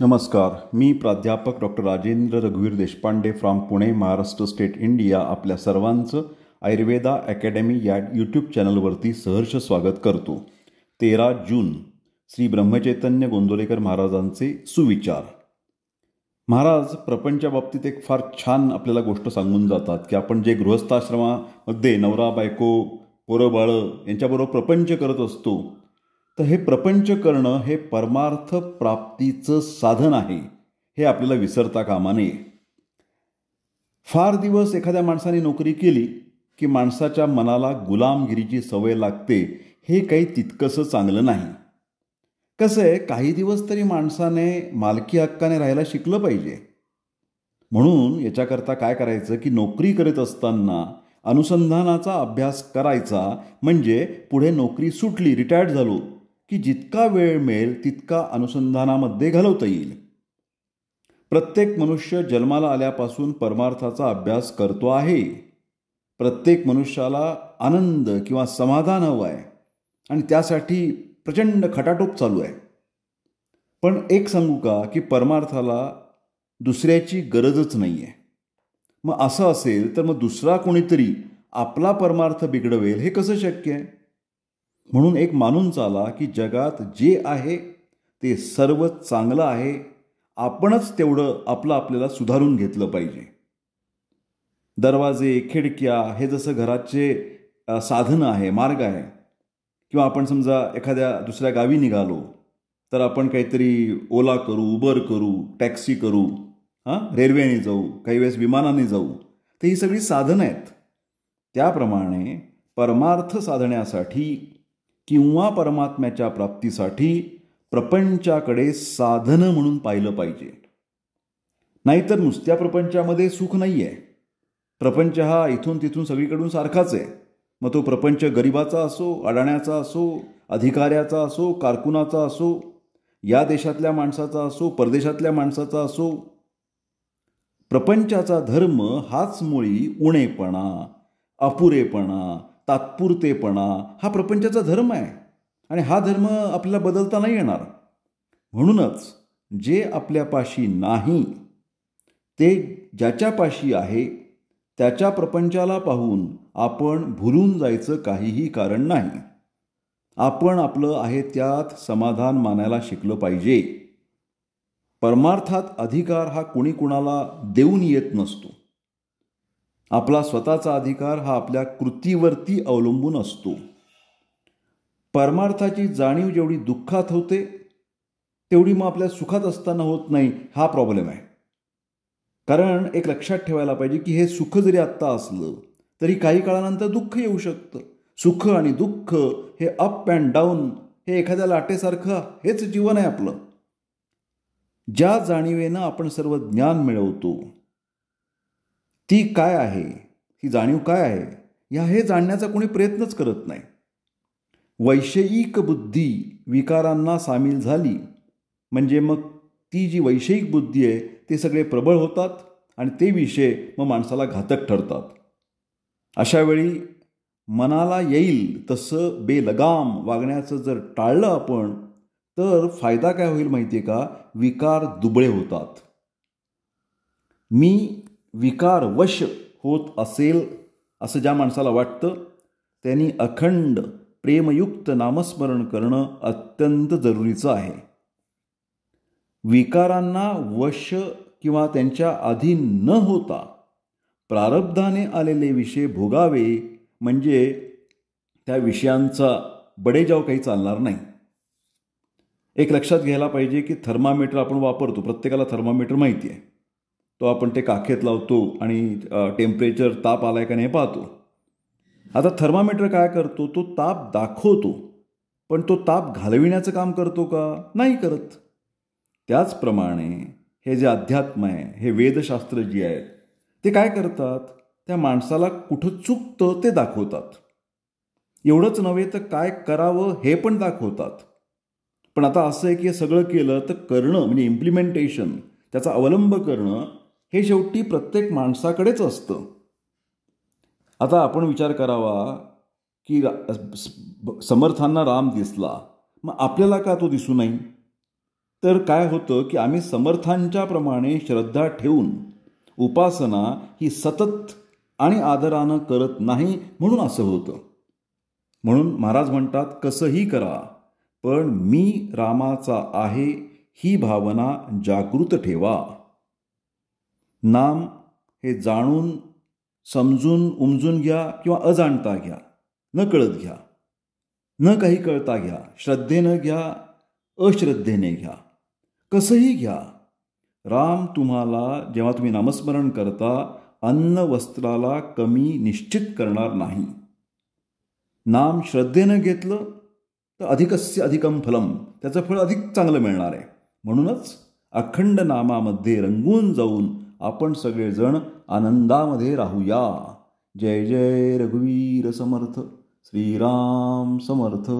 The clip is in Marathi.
नमस्कार मी प्राध्यापक डॉक्टर राजेंद्र रघुवीर Deshpande from Pune Maharashtra state India आपल्या सर्वांचं आयुर्वेदा अकॅडमी या यूट्यूब चॅनलवरती सहर्ष स्वागत करतो तेरा जून श्री ब्रह्मचैतन्य गोंदोलेकर महाराजांचे सुविचार महाराज बाबतीत एक फार छान आपल्याला गोष्ट सांगून जातात की आपण जे गृहस्थाश्रमामध्ये नवरा बायको पोरं बाळं यांच्याबरोबर प्रपंच करत असतो तर हे प्रपंच करणं हे परमार्थ प्राप्तीचं साधन आहे हे आपल्याला विसरता कामा नये फार दिवस एखाद्या माणसाने नोकरी केली की माणसाच्या मनाला गुलामगिरीची सवय लागते हे काही तितकंसं चांगलं नाही कसं आहे काही दिवस तरी माणसाने मालकी हक्काने राहायला शिकलं पाहिजे म्हणून याच्याकरता काय करायचं की नोकरी करत असताना अनुसंधानाचा अभ्यास करायचा म्हणजे पुढे नोकरी सुटली रिटायर्ड झालो की जितका वेळ मिळेल तितका अनुसंधानामध्ये घालवता येईल प्रत्येक मनुष्य जन्माला आल्यापासून परमार्थाचा अभ्यास करतो आहे प्रत्येक मनुष्याला आनंद किंवा समाधान हवं आहे आणि त्यासाठी प्रचंड खटाटोप चालू आहे पण एक सांगू का की परमार्थाला दुसऱ्याची गरजच नाही आहे मग असं असेल तर मग दुसरा कोणीतरी आपला परमार्थ बिघडवेल हे कसं शक्य आहे म्हणून एक मानून चाला की जगात जे आहे ते सर्व चांगलं आहे आपणच तेवढं आपलं आपल्याला सुधारून घेतलं पाहिजे दरवाजे खिडक्या हे जसं घराचे साधनं आहे मार्ग आहे किंवा आपण समजा एखाद्या दुसऱ्या गावी निघालो तर आपण काहीतरी ओला करू उबर करू टॅक्सी करू हां रेल्वेने जाऊ काही वेळेस विमानाने जाऊ तर ही सगळी साधनं आहेत त्याप्रमाणे परमार्थ साधण्यासाठी किंवा परमात्म्याच्या प्राप्तीसाठी प्रपंचाकडे साधनं म्हणून पाहिलं पाहिजे नाहीतर नुसत्या प्रपंचामध्ये सुख नाही आहे प्रपंच हा इथून तिथून सगळीकडून सारखाच आहे मग तो प्रपंच गरिबाचा असो अडाण्याचा असो अधिकाऱ्याचा असो कारकुनाचा असो या देशातल्या माणसाचा असो परदेशातल्या माणसाचा असो प्रपंचाचा धर्म हाच मुळी उणेपणा अपुरेपणा तात्पुरतेपणा हा प्रपंचाचा धर्म आहे आणि हा धर्म आपल्याला बदलता नाही येणार म्हणूनच जे आपल्यापाशी नाही ते ज्याच्यापाशी आहे त्याच्या प्रपंचाला पाहून आपण भुलून जायचं काहीही कारण नाही आपण आपलं आहे त्यात समाधान मानायला शिकलं पाहिजे परमार्थात अधिकार हा कोणी कुणाला देऊन येत नसतो आपला स्वतःचा अधिकार हा आपल्या कृतीवरती अवलंबून असतो परमार्थाची जाणीव जेवढी दुःखात होते तेवढी मग आपल्या सुखात असताना होत नाही हा प्रॉब्लेम आहे कारण एक लक्षात ठेवायला पाहिजे की हे सुख जरी आत्ता असलं तरी काही काळानंतर दुःख येऊ शकतं सुख आणि दुःख हे अप अँड डाऊन हे एखाद्या लाटेसारखं हेच जीवन आहे आपलं ज्या जाणीवेनं आपण सर्व ज्ञान मिळवतो ती काय आहे ती जाणीव काय आहे या हे जाणण्याचा कोणी प्रयत्नच करत नाही वैषयिक बुद्धी विकारांना सामील झाली म्हणजे मग ती जी वैषयिक बुद्धी आहे ते सगळे प्रबळ होतात आणि ते विषय मग माणसाला घातक ठरतात अशावेळी मनाला येईल तसं बेलगाम वागण्याचं जर टाळलं आपण तर फायदा काय होईल माहिती आहे का विकार दुबळे होतात मी विकार वश होत असेल असं ज्या माणसाला वाटतं त्यांनी अखंड प्रेमयुक्त नामस्मरण करणं अत्यंत जरुरीचं आहे विकारांना वश किंवा त्यांच्या आधी न होता प्रारब्धाने आलेले विषय भोगावे म्हणजे त्या विषयांचा बडेजाव काही चालणार नाही एक लक्षात घ्यायला पाहिजे की थर्मामीटर आपण वापरतो प्रत्येकाला थर्मामीटर माहिती आहे तो आपण ते काखेत लावतो आणि टेम्परेचर ताप आला आहे का नाही पाहतो आता थर्मामीटर काय करतो तो ताप दाखवतो पण तो ताप घालविण्याचं काम करतो का नाही करत त्याचप्रमाणे हे जे अध्यात्म आहे हे वेदशास्त्र जी आहेत ते काय करतात त्या माणसाला कुठं चुकतं ते दाखवतात एवढंच नव्हे तर काय करावं हे पण दाखवतात पण आता असं आहे की हे सगळं केलं तर करणं म्हणजे इम्प्लिमेंटेशन त्याचा अवलंब करणं हे शेवटी प्रत्येक माणसाकडेच असतं आता आपण विचार करावा की समर्थांना राम दिसला मग आपल्याला का तो दिसू नाही तर काय होतं की आम्ही समर्थांच्या प्रमाणे श्रद्धा ठेवून उपासना ही सतत आणि आदरानं करत नाही म्हणून असं होतं म्हणून महाराज म्हणतात कसंही करा पण मी रामाचा आहे ही भावना जागृत ठेवा नाम हे जाणून समजून उमजून घ्या किंवा अजाणता घ्या न कळत घ्या न काही कळता घ्या श्रद्धेनं घ्या अश्रद्धेने घ्या कसंही घ्या राम तुम्हाला जेव्हा तुम्ही नामस्मरण करता अन्न वस्त्राला कमी निश्चित करणार नाही नाम श्रद्धेनं घेतलं तर अधिकस्य अधिकम फलम त्याचं फळ अधिक चांगलं मिळणार आहे म्हणूनच अखंड नामामध्ये रंगून जाऊन आपण सगळेजण आनंदामध्ये राहूया जय जय रघुवीर समर्थ श्रीराम समर्थ